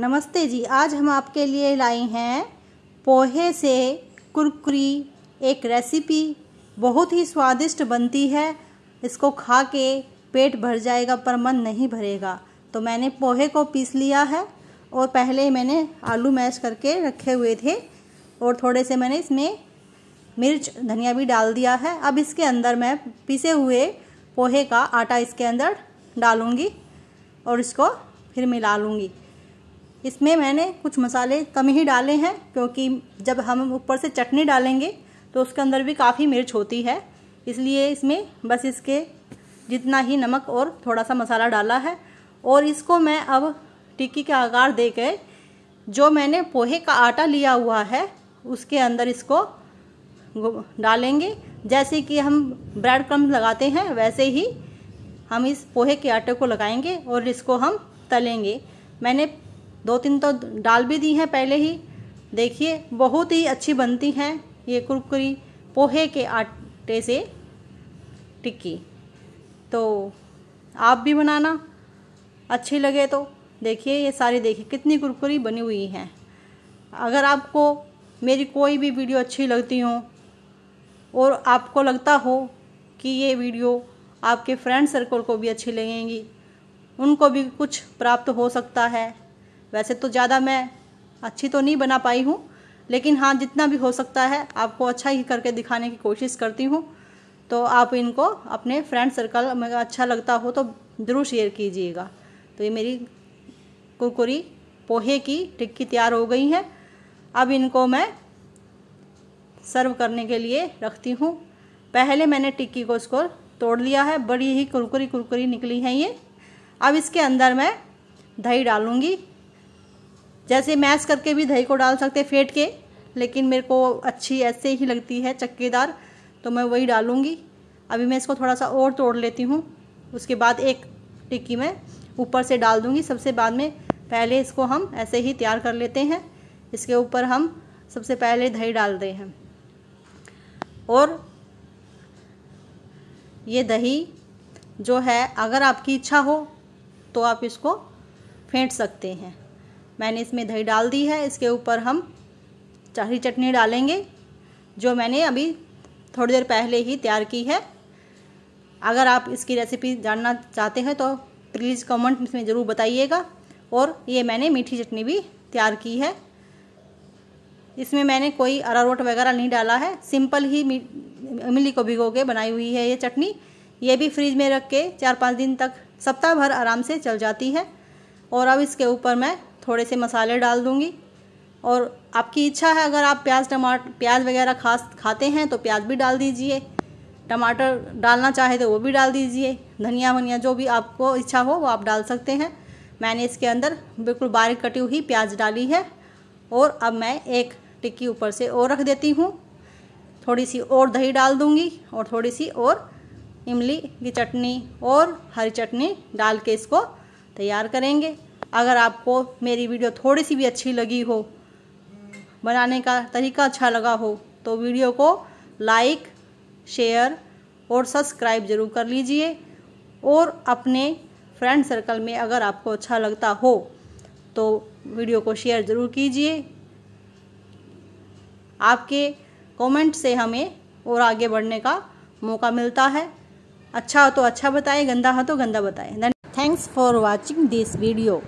नमस्ते जी आज हम आपके लिए लाए हैं पोहे से कुरकुरी एक रेसिपी बहुत ही स्वादिष्ट बनती है इसको खा के पेट भर जाएगा पर मन नहीं भरेगा तो मैंने पोहे को पीस लिया है और पहले मैंने आलू मैश करके रखे हुए थे और थोड़े से मैंने इसमें मिर्च धनिया भी डाल दिया है अब इसके अंदर मैं पीसे हुए पोहे का आटा इसके अंदर डालूँगी और इसको फिर मिला लूँगी इसमें मैंने कुछ मसाले कम ही डाले हैं क्योंकि जब हम ऊपर से चटनी डालेंगे तो उसके अंदर भी काफ़ी मिर्च होती है इसलिए इसमें बस इसके जितना ही नमक और थोड़ा सा मसाला डाला है और इसको मैं अब टिक्की का आकार दे के जो मैंने पोहे का आटा लिया हुआ है उसके अंदर इसको डालेंगे जैसे कि हम ब्रेड क्रम लगाते हैं वैसे ही हम इस पोहे के आटे को लगाएंगे और इसको हम तलेंगे मैंने दो तीन तो डाल भी दी हैं पहले ही देखिए बहुत ही अच्छी बनती हैं ये कुरकुरी पोहे के आटे से टिक्की तो आप भी बनाना अच्छी लगे तो देखिए ये सारी देखिए कितनी कुरकुरी बनी हुई हैं अगर आपको मेरी कोई भी वीडियो अच्छी लगती हो और आपको लगता हो कि ये वीडियो आपके फ्रेंड सर्कल को भी अच्छी लगेंगी उनको भी कुछ प्राप्त हो सकता है वैसे तो ज़्यादा मैं अच्छी तो नहीं बना पाई हूँ लेकिन हाँ जितना भी हो सकता है आपको अच्छा ही करके दिखाने की कोशिश करती हूँ तो आप इनको अपने फ्रेंड सर्कल में अच्छा लगता हो तो ज़रूर शेयर कीजिएगा तो ये मेरी कुरकुरी पोहे की टिक्की तैयार हो गई है अब इनको मैं सर्व करने के लिए रखती हूँ पहले मैंने टिक्की को इसको तोड़ लिया है बड़ी ही कुरकुरी कुरकुरी निकली है ये अब इसके अंदर मैं दही डालूँगी जैसे मैश करके भी दही को डाल सकते फेंट के लेकिन मेरे को अच्छी ऐसे ही लगती है चक्केदार तो मैं वही डालूँगी अभी मैं इसको थोड़ा सा और तोड़ लेती हूँ उसके बाद एक टिक्की मैं ऊपर से डाल दूँगी सबसे बाद में पहले इसको हम ऐसे ही तैयार कर लेते हैं इसके ऊपर हम सबसे पहले दही डाल रहे हैं और ये दही जो है अगर आपकी इच्छा हो तो आप इसको फेंट सकते हैं मैंने इसमें दही डाल दी है इसके ऊपर हम चाही चटनी डालेंगे जो मैंने अभी थोड़ी देर पहले ही तैयार की है अगर आप इसकी रेसिपी जानना चाहते हैं तो प्लीज़ कमेंट में ज़रूर बताइएगा और ये मैंने मीठी चटनी भी तैयार की है इसमें मैंने कोई अरारोट वगैरह नहीं डाला है सिंपल ही इमली को भिगो के बनाई हुई है ये चटनी ये भी फ्रिज में रख के चार पाँच दिन तक सप्ताह भर आराम से चल जाती है और अब इसके ऊपर मैं थोड़े से मसाले डाल दूँगी और आपकी इच्छा है अगर आप प्याज टमाटर प्याज वगैरह खास खाते हैं तो प्याज भी डाल दीजिए टमाटर डालना चाहे तो वो भी डाल दीजिए धनिया वनिया जो भी आपको इच्छा हो वो आप डाल सकते हैं मैंने इसके अंदर बिल्कुल बारीक कटी हुई प्याज डाली है और अब मैं एक टिक्की ऊपर से और रख देती हूँ थोड़ी सी और दही डाल दूँगी और थोड़ी सी और इमली की चटनी और हरी चटनी डाल के इसको तैयार करेंगे अगर आपको मेरी वीडियो थोड़ी सी भी अच्छी लगी हो बनाने का तरीका अच्छा लगा हो तो वीडियो को लाइक शेयर और सब्सक्राइब ज़रूर कर लीजिए और अपने फ्रेंड सर्कल में अगर आपको अच्छा लगता हो तो वीडियो को शेयर ज़रूर कीजिए आपके कमेंट से हमें और आगे बढ़ने का मौका मिलता है अच्छा हो तो अच्छा बताएं गंदा हो तो गंदा बताएं thanks for watching this video